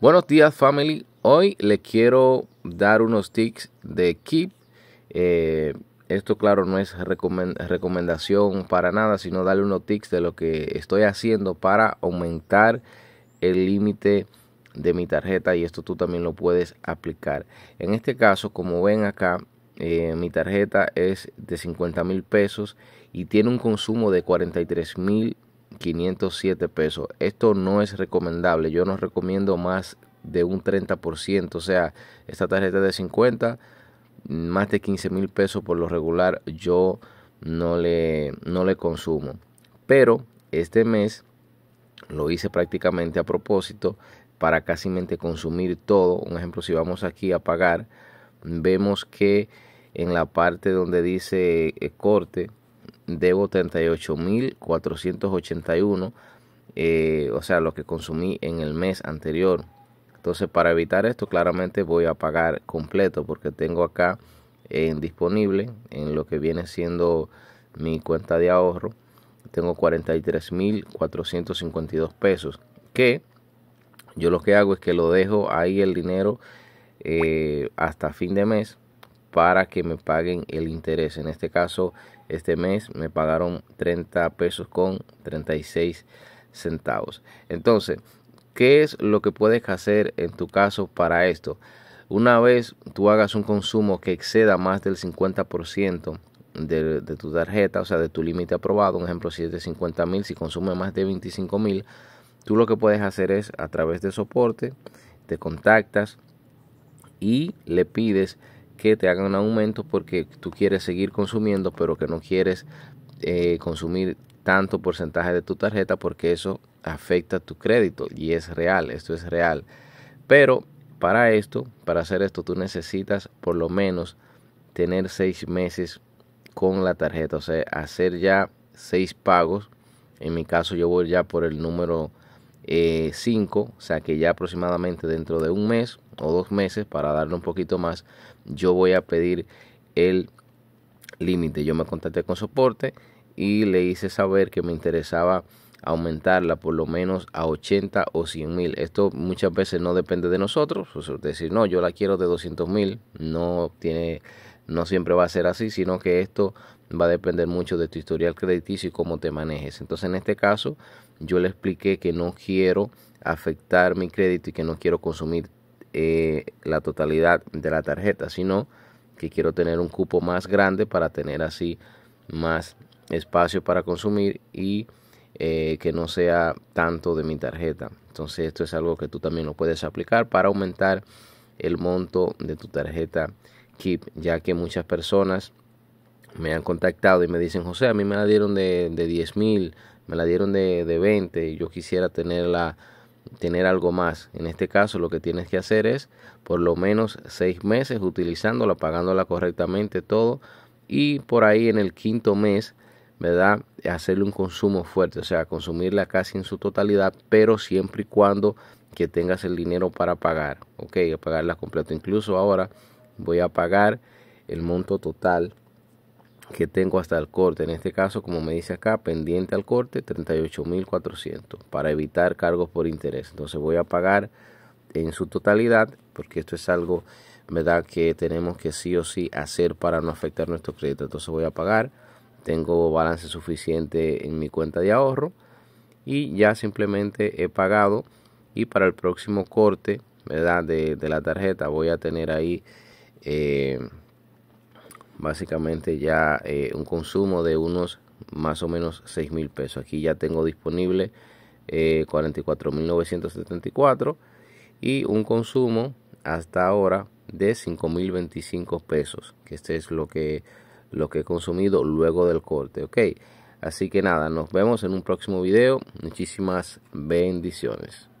Buenos días family, hoy les quiero dar unos tips de Keep. Eh, esto claro no es recomendación para nada, sino darle unos tips de lo que estoy haciendo para aumentar el límite de mi tarjeta y esto tú también lo puedes aplicar. En este caso, como ven acá, eh, mi tarjeta es de 50 mil pesos y tiene un consumo de 43 mil 507 pesos. Esto no es recomendable. Yo no recomiendo más de un 30%. O sea, esta tarjeta de 50, más de 15 mil pesos por lo regular yo no le, no le consumo. Pero este mes lo hice prácticamente a propósito para casi consumir todo. Un ejemplo, si vamos aquí a pagar, vemos que en la parte donde dice eh, corte, debo 38.481, eh, o sea, lo que consumí en el mes anterior. Entonces, para evitar esto, claramente voy a pagar completo porque tengo acá en eh, disponible, en lo que viene siendo mi cuenta de ahorro, tengo 43.452 pesos. Que yo lo que hago es que lo dejo ahí el dinero eh, hasta fin de mes para que me paguen el interés. En este caso, este mes me pagaron 30 pesos con 36 centavos. Entonces, ¿qué es lo que puedes hacer en tu caso para esto? Una vez tú hagas un consumo que exceda más del 50%, de, de, tu tarjeta, o sea, de tu límite aprobado, un ejemplo, si es de 50 mil, si consume más de 25 mil, tú lo que puedes hacer es a través de soporte, te contactas y le pides que te hagan un aumento porque tú quieres seguir consumiendo, pero que no quieres eh, consumir tanto porcentaje de tu tarjeta porque eso afecta tu crédito y es real, esto es real. Pero para esto, para hacer esto, tú necesitas por lo menos tener seis meses con la tarjeta, o sea, hacer ya seis pagos. En mi caso, yo voy ya por el número 5, eh, o sea que ya aproximadamente dentro de un mes o dos meses, para darle un poquito más, yo voy a pedir el límite. Yo me contacté con soporte y le hice saber que me interesaba aumentarla por lo menos a 80 o 100 mil. Esto muchas veces no depende de nosotros, es pues, decir, no, yo la quiero de 200 mil, no tiene no siempre va a ser así, sino que esto va a depender mucho de tu historial crediticio y cómo te manejes. Entonces, en este caso, yo le expliqué que no quiero afectar mi crédito y que no quiero consumir eh, la totalidad de la tarjeta, sino que quiero tener un cupo más grande para tener así más espacio para consumir y eh, que no sea tanto de mi tarjeta. Entonces esto es algo que tú también lo puedes aplicar para aumentar el monto de tu tarjeta ya que muchas personas me han contactado y me dicen, José, a mí me la dieron de, de 10 mil, me la dieron de, de 20, y yo quisiera tenerla, tener algo más. En este caso, lo que tienes que hacer es por lo menos 6 meses utilizándola, pagándola correctamente todo, y por ahí en el quinto mes, ¿verdad? Hacerle un consumo fuerte, o sea, consumirla casi en su totalidad, pero siempre y cuando que tengas el dinero para pagar, ok, pagarla completo. Incluso ahora voy a pagar el monto total que tengo hasta el corte. En este caso, como me dice acá, pendiente al corte 38.400 para evitar cargos por interés. Entonces voy a pagar en su totalidad porque esto es algo verdad que tenemos que sí o sí hacer para no afectar nuestro crédito. Entonces voy a pagar, tengo balance suficiente en mi cuenta de ahorro y ya simplemente he pagado y para el próximo corte ¿verdad? de la tarjeta voy a tener ahí eh, básicamente ya eh, un consumo de unos más o menos 6 mil pesos. Aquí ya tengo disponible eh, 44.974 y un consumo hasta ahora de 5.025 pesos, que este es lo que, lo que he consumido luego del corte. Ok, así que nada, nos vemos en un próximo video. Muchísimas bendiciones.